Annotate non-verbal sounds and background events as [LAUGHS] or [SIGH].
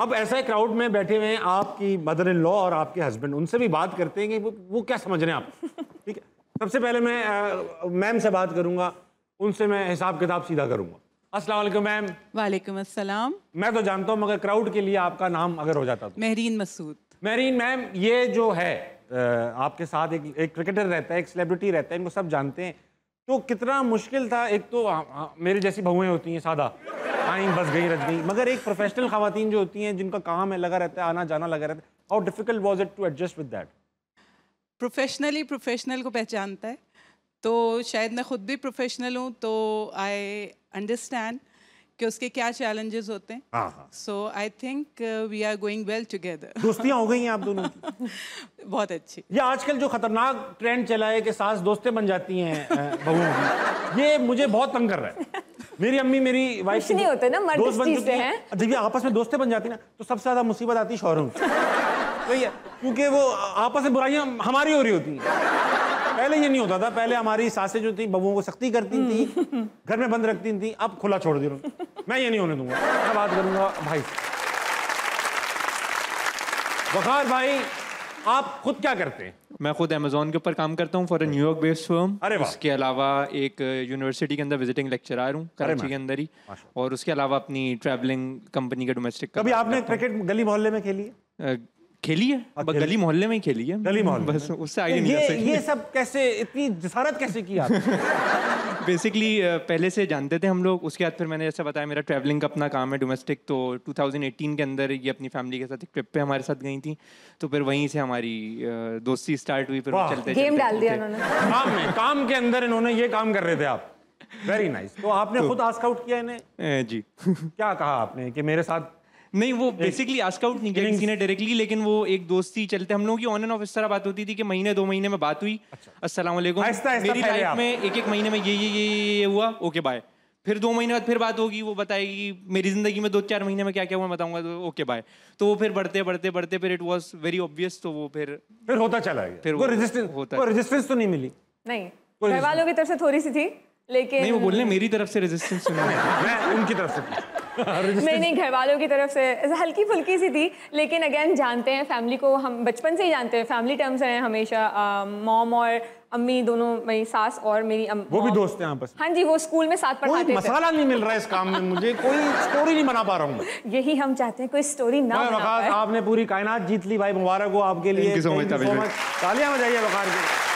अब ऐसा क्राउड में बैठे हुए हैं आपकी मदर इन लॉ और आपके हस्बैंड उनसे भी बात करते हैं कि वो, वो क्या समझ रहे हैं आप [LAUGHS] ठीक है सबसे पहले मैं मैम से बात करूंगा उनसे मैं हिसाब किताब सीधा करूंगा अस्सलाम वालेकुम मैम वालेकुम अस्सलाम मैं तो जानता हूँ मगर क्राउड के लिए आपका नाम अगर हो जाता तो महरीन मसूद महरीन मैम ये जो है आपके साथ एक एक क्रिकेटर रहता है एक सेलिब्रिटी रहता है इनको सब जानते हैं तो कितना मुश्किल था एक तो मेरी जैसी बहुएं होती हैं सादा टाइम बस गई रच गई मगर एक प्रोफेशनल खातन जो होती हैं जिनका काम है लगा रहता है आना जाना लगा रहता है और difficult was it to adjust with that professionally professional को पहचानता है तो शायद मैं खुद भी प्रोफेशनल हूँ तो आई अंडरस्टैंड कि उसके क्या चैलेंजेस होते हैं so I think we are going well together दोस्तियाँ हो गई हैं आप दोनों की [LAUGHS] बहुत अच्छी ये आजकल जो खतरनाक ट्रेंड चला है कि सास दोस्तें बन जाती हैं बहुओं की ये मुझे बहुत तंग कर रहा है मेरी अम्मी मेरी वाइफ नहीं होते ना मर्द दोस्त बन चुके हैं जब ये आपस में दोस्तें बन जाती ना तो सबसे ज्यादा मुसीबत आती है की है क्योंकि वो आपस में बुराइयां हमारी हो रही होती हैं पहले ये नहीं होता था पहले हमारी सासें जो थी बबुओं को सख्ती करती थी घर में बंद रखती थी अब खुला छोड़ दे दी मैं ये नहीं होने दूंगा मैं बात करूंगा भाई वकार भाई आप खुद क्या करते हैं मैं खुद अमेजोन के ऊपर काम करता हूँ फॉर न्यूयॉर्क बेस्ड फर्म अरे उसके अलावा एक यूनिवर्सिटी uh, के अंदर विजिटिंग लेक्चरर हूँ कराची के अंदर ही और उसके अलावा अपनी ट्रैवलिंग कंपनी का डोमेस्टिक कभी आपने क्रिकेट गली मोहल्ले में खेली है uh, खेली है गली मोहल्ले में ही खेली है गली मोहल्ले बस उससे आगे नहीं जा ये सब कैसे इतनी जसारत कैसे की आप बेसिकली [LAUGHS] पहले से जानते थे हम लोग उसके बाद फिर मैंने जैसा बताया मेरा ट्रैवलिंग का अपना काम है डोमेस्टिक तो 2018 के अंदर ये अपनी फैमिली के साथ एक ट्रिप पे हमारे साथ गई थी तो फिर वहीं से हमारी दोस्ती स्टार्ट हुई फिर चलते गेम डाल दिया उन्होंने काम में काम के अंदर इन्होंने ये काम कर रहे थे आप वेरी नाइस nice. तो आपने तो खुद आस्क आउट किया इन्हें जी क्या कहा आपने कि मेरे साथ नहीं वो बेसिकली आस्क आउट नहीं किया किसी ने डायरेक्टली लेकिन वो एक दोस्ती चलते हम लोगों की ऑन एंड ऑफ इस तरह बात होती थी कि महीने दो महीने में बात हुई अच्छा। अस्सलाम वालेकुम मेरी लाइफ में एक एक महीने में ये ये ये ये हुआ ओके बाय फिर दो महीने बाद फिर बात होगी वो बताएगी मेरी जिंदगी में दो चार महीने में क्या क्या हुआ बताऊंगा तो ओके बाय तो वो फिर बढ़ते बढ़ते बढ़ते फिर इट वॉज वेरी ऑब्वियस तो वो फिर फिर होता चला गया फिर वो रेजिस्टेंस होता वो रेजिस्टेंस तो नहीं मिली नहीं घर वालों की तरफ से थोड़ी सी थी लेकिन नहीं वो बोलने मेरी तरफ से रेजिस्टेंस तो सुना उनकी तरफ से नहीं नहीं घर वालों की तरफ से हल्की फुल्की सी थी लेकिन अगेन जानते हैं फैमिली को हम बचपन से ही जानते हैं फैमिली टर्म्स हैं हमेशा मॉम और अम्मी दोनों मेरी सास और मेरी अम, वो भी दोस्त हैं आपस हाँ जी वो स्कूल में साथ पढ़ाते थे मसाला नहीं मिल रहा है इस काम में मुझे कोई स्टोरी नहीं बना पा रहा हूँ यही हम चाहते हैं कोई स्टोरी ना बना आपने पूरी कायनात जीत ली भाई मुबारक हो आपके लिए तालियां बजाइए वकार की